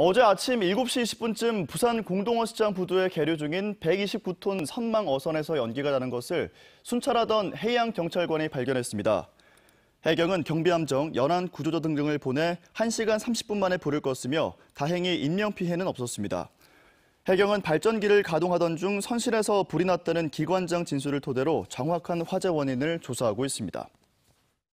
어제 아침 7시 20분쯤 부산 공동어시장 부두에 계류 중인 129톤 선망 어선에서 연기가 나는 것을 순찰하던 해양경찰관이 발견했습니다. 해경은 경비함정, 연안 구조조 등등을 보내 1시간 30분 만에 불을 껐으며 다행히 인명피해는 없었습니다. 해경은 발전기를 가동하던 중 선실에서 불이 났다는 기관장 진술을 토대로 정확한 화재 원인을 조사하고 있습니다.